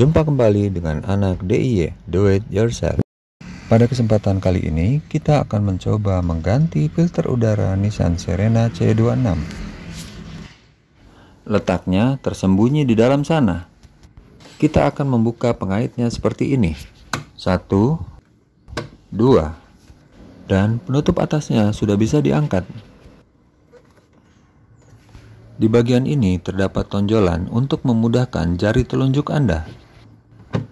Jumpa kembali dengan anak DIY, Do It Yourself. Pada kesempatan kali ini, kita akan mencoba mengganti filter udara Nissan Serena C26. Letaknya tersembunyi di dalam sana. Kita akan membuka pengaitnya seperti ini. Satu, dua, dan penutup atasnya sudah bisa diangkat. Di bagian ini terdapat tonjolan untuk memudahkan jari telunjuk Anda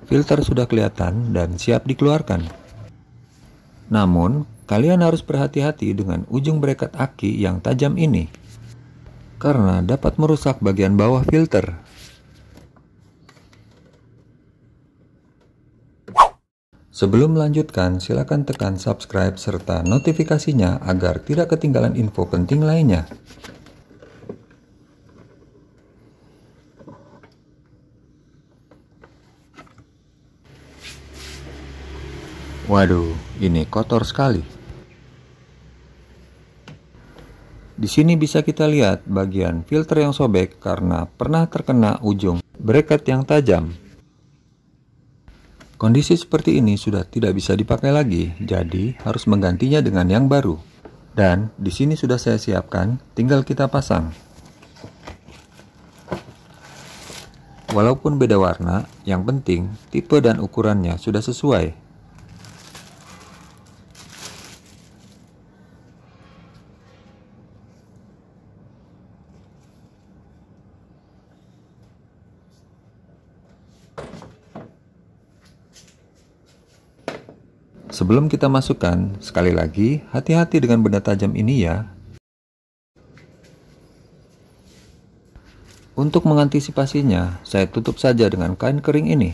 filter sudah kelihatan dan siap dikeluarkan. Namun, kalian harus berhati-hati dengan ujung bracket aki yang tajam ini, karena dapat merusak bagian bawah filter. Sebelum melanjutkan, silakan tekan subscribe serta notifikasinya agar tidak ketinggalan info penting lainnya. Waduh, ini kotor sekali. Di sini bisa kita lihat bagian filter yang sobek karena pernah terkena ujung bracket yang tajam. Kondisi seperti ini sudah tidak bisa dipakai lagi, jadi harus menggantinya dengan yang baru. Dan di sini sudah saya siapkan, tinggal kita pasang. Walaupun beda warna, yang penting tipe dan ukurannya sudah sesuai Sebelum kita masukkan, sekali lagi hati-hati dengan benda tajam ini ya. Untuk mengantisipasinya, saya tutup saja dengan kain kering ini.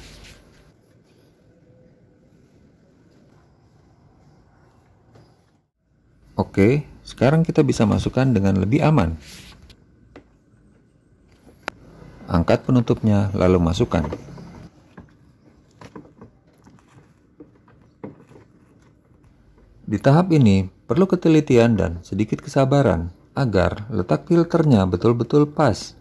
Oke, sekarang kita bisa masukkan dengan lebih aman. Angkat penutupnya, lalu masukkan. Di tahap ini, perlu ketelitian dan sedikit kesabaran agar letak filternya betul-betul pas.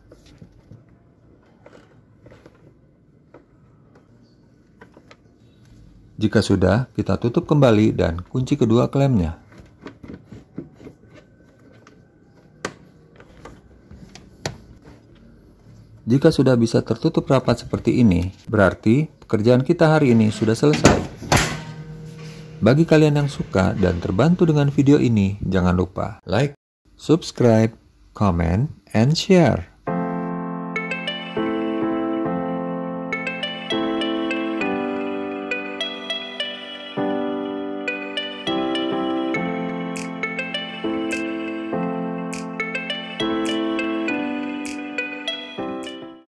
Jika sudah, kita tutup kembali dan kunci kedua klemnya. Jika sudah bisa tertutup rapat seperti ini, berarti pekerjaan kita hari ini sudah selesai. Bagi kalian yang suka dan terbantu dengan video ini, jangan lupa like, subscribe, comment, and share.